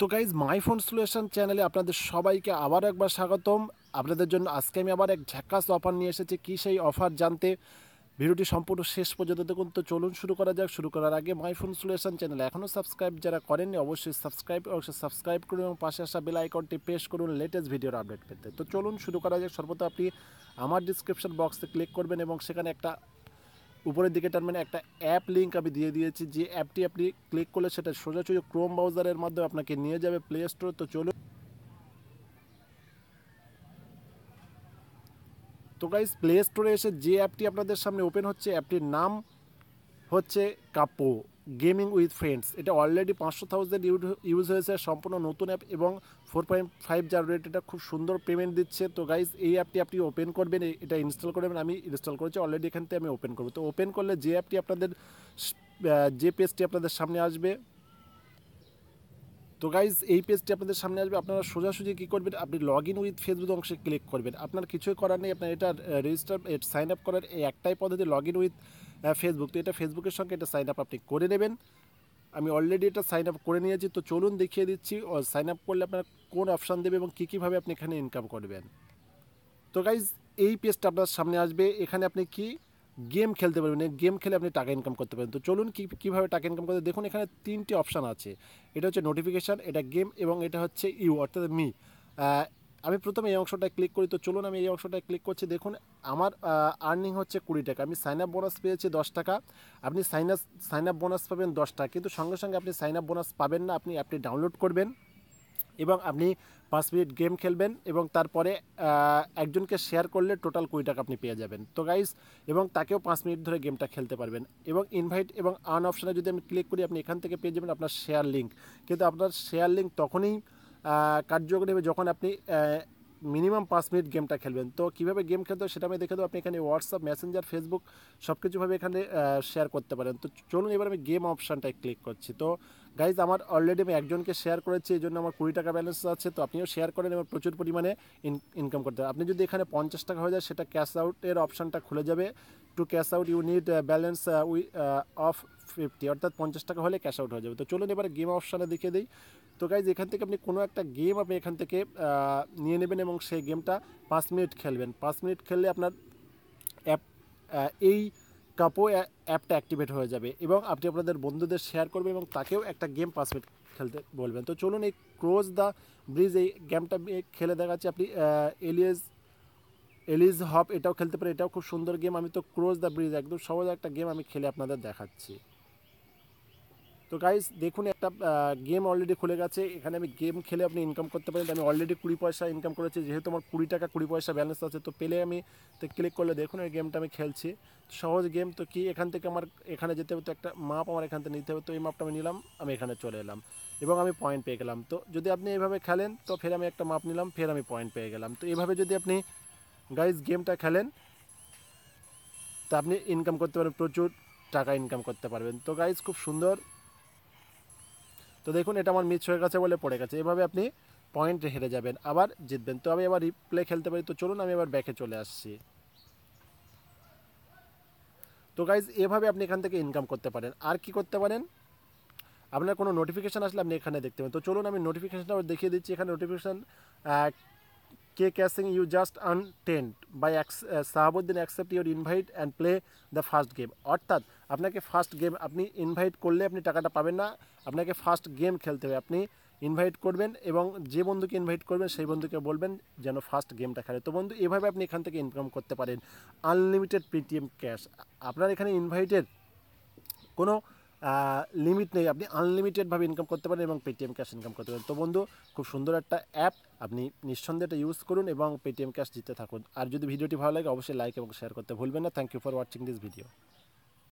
তো guys my phone solution চ্যানেলে আপনাদের সবাইকে আবার একবার স্বাগতম আপনাদের জন্য আজকে আমি আবার এক ঝাক্কাস অফার নিয়ে এসেছি কী সেই অফার জানতে ভিডিওটি সম্পূর্ণ শেষ পর্যন্ত দেখুন তো চলুন শুরু করা যাক শুরু করার আগে মাই ফোন সলিউশন চ্যানেল এখনও সাবস্ক্রাইব যারা করেননি অবশ্যই সাবস্ক্রাইব অবশ্যই সাবস্ক্রাইব করুন এবং পাশে আসা বেল আইকনটি প্রেস করুন লেটেস্ট ভিডিওর আপডেট পেতে তো চলুন শুরু করা যাক সর্বদা আপনি আমার ডিসক্রিপশন বক্সে ক্লিক করবেন এবং সেখানে একটা উপরের দিকে তার মানে একটা অ্যাপ লিঙ্ক আমি দিয়ে দিয়েছি যে অ্যাপটি আপনি ক্লিক করলে সেটা সোজাসুজি ক্রোম ব্রাউজারের মাধ্যমে আপনাকে নিয়ে যাবে প্লে স্টোর তো চলুন তো গাইজ প্লে স্টোরে এসে যে অ্যাপটি আপনাদের সামনে ওপেন হচ্ছে অ্যাপটির নাম হচ্ছে কাপো গেমিং উইথ ফ্রেন্ডস এটা অলরেডি পাঁচশো থাউজেন্ড ইউজ হয়েছে সম্পূর্ণ নতুন অ্যাপ এবং ফোর পয়েন্ট ফাইভ জার রেট এটা খুব সুন্দর পেমেন্ট দিচ্ছে তো গাইজ এই অ্যাপটি আপনি ওপেন করবেন এটা ইনস্টল করবেন আমি ইনস্টল করেছি অলরেডি এখান থেকে আমি ওপেন করবো তো ওপেন করলে যে অ্যাপটি আপনাদের যে পেজটি আপনাদের সামনে আসবে তো গাইজ এই পেজটি আপনাদের সামনে আসবে আপনারা সোজাসুজি কী করবেন আপনি লগ ইন উইথ ফেসবুক অংশে ক্লিক করবেন আপনার কিছুই করার নেই আপনার এটা রেজিস্টার সাইন আপ করার এই একটাই পদ্ধতি লগ ইন উইথ ফেসবুক তো এটা ফেসবুকের সঙ্গে এটা সাইন আপ আপনি করে নেবেন আমি অলরেডি এটা সাইন আপ করে নিয়েছি তো চলুন দেখিয়ে দিচ্ছি সাইন আপ করলে আপনার কোন অপশান দেবে এবং কী কীভাবে আপনি এখানে ইনকাম করবেন তো গাইজ এই পেজটা আপনার সামনে আসবে এখানে আপনি কি গেম খেলতে পারবেন মানে গেম খেলে আপনি টাকা ইনকাম করতে পারেন তো চলুন কী কীভাবে টাকা ইনকাম করতে দেখুন এখানে তিনটি অপশান আছে এটা হচ্ছে নোটিফিকেশান এটা গেম এবং এটা হচ্ছে ইউ অর্থাৎ মি আমি প্রথমে এই অংশটায় ক্লিক করি তো চলুন আমি এই অংশটায় ক্লিক করছি দেখুন আমার আর্নিং হচ্ছে কুড়ি টাকা আমি সাইন আপ বোনাস পেয়েছি দশ টাকা আপনি sign up sign up bonus পাবেন দশ টাকা কিন্তু সঙ্গে সঙ্গে আপনি সাইন আপ বোনাস পাবেন না আপনি অ্যাপটি ডাউনলোড করবেন এবং আপনি পাঁচ মিনিট গেম খেলবেন এবং তারপরে একজনকে শেয়ার করলে টোটাল কুড়ি টাকা আপনি পেয়ে যাবেন তো গাইস এবং তাকেও পাঁচ মিনিট ধরে গেমটা খেলতে পারবেন এবং ইনভাইট এবং আন অপশানে যদি আমি ক্লিক করি আপনি এখান থেকে পেয়ে যাবেন আপনার শেয়ার লিঙ্ক কিন্তু আপনার শেয়ার লিঙ্ক তখনই কার্যকরী হবে যখন আপনি মিনিমাম পাঁচ মিনিট গেমটা খেলবেন তো কীভাবে গেম খেলতে হবে সেটা আমি দেখে দেবো আপনি এখানে হোয়াটসঅ্যাপ মেসেঞ্জার ফেসবুক সব কিছুভাবে এখানে শেয়ার করতে পারেন তো চলুন এবার আমি গেম অপশানটায় ক্লিক করছি তো গাইজ আমার অলরেডি আমি একজনকে শেয়ার করেছি এই জন্য আমার কুড়ি টাকা ব্যালেন্স আছে তো আপনিও শেয়ার করেন এবং প্রচুর পরিমাণে ইনকাম করতে পারেন আপনি যদি এখানে পঞ্চাশ টাকা হয়ে যায় সেটা ক্যাশ আউটের অপশানটা খুলে যাবে to cash out you need balance we of fifty অর্থাৎ পঞ্চাশ টাকা হলে ক্যাশ আউট হয়ে যাবে তো চলুন এবার গেম অপশানে দেখিয়ে দিই তো গাইজ এখান থেকে আপনি কোনো একটা গেম আপনি এখান থেকে uh, নিয়ে নেবেন এবং সেই গেমটা পাঁচ মিনিট খেলবেন পাঁচ মিনিট খেললে আপনার অ্যাপ uh, এই কাপও অ্যাপটা অ্যাক্টিভেট হয়ে যাবে এবং আপনি আপনাদের বন্ধুদের শেয়ার করবেন এবং তাকেও একটা গেম পাঁচ মিনিট খেলতে বলবেন তো চলুন এই ক্রোজ দ্য ব্রিজ এই গেমটা খেলে দেখাচ্ছি আপনি এলিয়েস uh, এলিজ হপ এটাও খেলতে পারে এটাও খুব সুন্দর গেম আমি তো ক্রোজ দ্য ব্রিজ একদম সহজ একটা গেম আমি খেলে আপনাদের দেখাচ্ছি তো গাইজ দেখুন একটা গেম অলরেডি খুলে গেছে এখানে আমি গেম খেলে আপনি ইনকাম করতে পারেন আমি অলরেডি কুড়ি পয়সা ইনকাম করেছি যেহেতু আমার কুড়ি টাকা কুড়ি পয়সা ব্যালেন্স আছে তো পেলে আমি তো ক্লিক করলে দেখুন এই গেমটা আমি খেলছি সহজ গেম তো কি এখান থেকে আমার এখানে যেতে হবে তো একটা মাপ আমার এখান থেকে নিতে হবে তো এই মাপটা আমি নিলাম আমি এখানে চলে এলাম এবং আমি পয়েন্ট পেয়ে গেলাম তো যদি আপনি এভাবে খেলেন তো ফের আমি একটা মাপ নিলাম ফের আমি পয়েন্ট পেয়ে গেলাম তো এভাবে যদি আপনি গাইজ গেমটা খেলেন তা আপনি ইনকাম করতে পারবেন প্রচুর টাকা ইনকাম করতে পারবেন তো গাইজ খুব সুন্দর তো দেখুন এটা আমার মিস হয়ে গেছে বলে পড়ে গেছে এভাবে আপনি পয়েন্ট হেরে যাবেন আবার জিতবেন তো আমি আবার রিপ্লে খেলতে পারি তো চলুন আমি আবার ব্যাকে চলে আসছি তো গাইজ এভাবে আপনি এখান থেকে ইনকাম করতে পারেন আর কি করতে পারেন আপনার কোনো নোটিফিকেশান আসলে আপনি এখানে দেখতে পারেন তো চলুন আমি নোটিফিকেশানটা দেখিয়ে দিচ্ছি এখানে নোটিফিকেশান কে cashing you just intent by Shahabuddin accept your invite and play the first game অর্থাৎ আপনাকে ফার্স্ট গেম আপনি ইনভাইট করলে আপনি টাকাটা পাবেন না আপনাকে ফার্স্ট গেম খেলতে হবে আপনি ইনভাইট করবেন এবং যে বন্ধুকে ইনভাইট করবেন সেই বন্ধুকে বলবেন যেন ফার্স্ট গেমটা খেলে তো বন্ধু এভাবে আপনি এখান থেকে ইনকাম করতে পারেন আনলিমিটেড পেটিএম ক্যাশ আপনার এখানে ইনভাইটের কোনো লিমিট নেই আপনি আনলিমিটেডভাবে ইনকাম করতে পারেন এবং পেটিএম ক্যাশ ইনকাম করতে পারেন তো বন্ধু খুব সুন্দর একটা অ্যাপ আপনি নিঃসন্দেহে এটা ইউজ করুন এবং পেটিএম ক্যাশ জিতে থাকুন আর যদি ভিডিওটি ভালো লাগে অবশ্যই লাইক এবং শেয়ার করতে ভুলবেন না thank you for watching this video